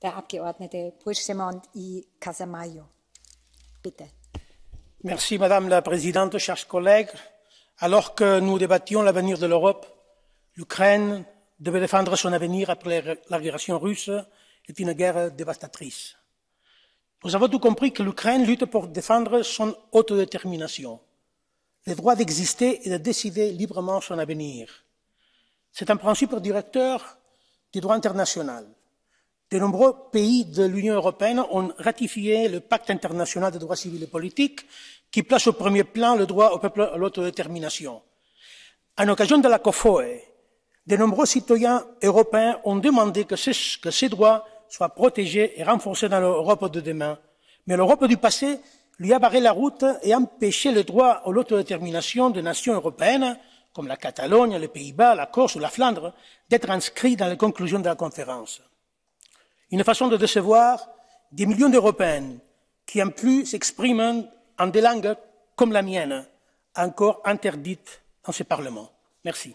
Eh, Merci, Madame la Présidente, chers collègues. Alors que nous débattions l'avenir de l'Europe, l'Ukraine devait défendre son avenir après l'agression russe et une guerre dévastatrice. Nous avons tout compris que l'Ukraine lutte pour défendre son autodétermination, le droit d'exister et de décider librement son avenir. C'est un principe directeur du droit international. De nombreux pays de l'Union européenne ont ratifié le pacte international des droits civils et politiques qui place au premier plan le droit au peuple à l'autodétermination. En occasion de la COFOE, de nombreux citoyens européens ont demandé que, que ces droits soient protégés et renforcés dans l'Europe de demain. Mais l'Europe du passé lui a barré la route et empêché le droit à l'autodétermination des nations européennes, comme la Catalogne, les Pays-Bas, la Corse ou la Flandre, d'être inscrits dans les conclusions de la conférence. Une façon de décevoir des millions d'Européens qui en plus s'expriment en des langues comme la mienne, encore interdites dans ce Parlement. Merci.